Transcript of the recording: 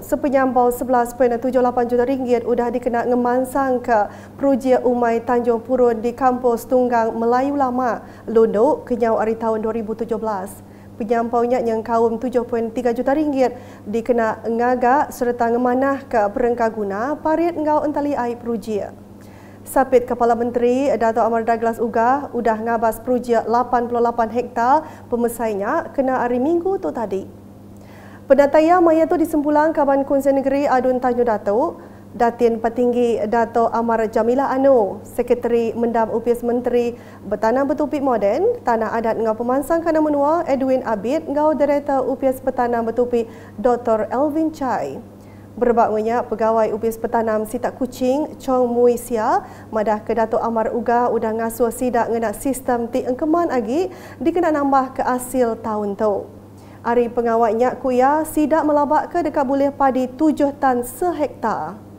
sepenyambau 11.78 juta ringgit sudah dikenak ngemansang ke Perujia Umai Tanjung Purun di Kampus Tunggang Melayu Lama, Lunduk, Kenyau hari tahun 2017. Penyampaunya yang kaum 7.3 juta ringgit dikena ngaga serta ngemanah ke perengkaguna guna parit ngau entali air Perujia. Sapit Kepala Menteri Dato' Amar Douglas Uga udah ngabas Perujia 88 hektar pemesainya kena hari Minggu tu tadi. Penataya maya itu disempulang kawan kunci Negeri Adun Tanjung Datuk, Datin Petinggi Dato Amar Jamila Anu, Sekretari Mendam Upis Menteri Bertanam Bertupik Moden, Tanah Adat Ngau Pemansang Kanan Menua Edwin Abid, Ngau Direktur Upis Bertanam Bertupik Dr. Elvin Chai. Berbak pegawai Upis Petanam Sitak Kucing Chong Mui Sia madah ke Dato Amar Uga udah ngasuh sidak ngena sistem ti engkeman agi dikena nambah ke hasil tahun tu. Ari pengawat Nyak Kuya sidak melabak ke dekat bulih padi tujuh tan sehektar.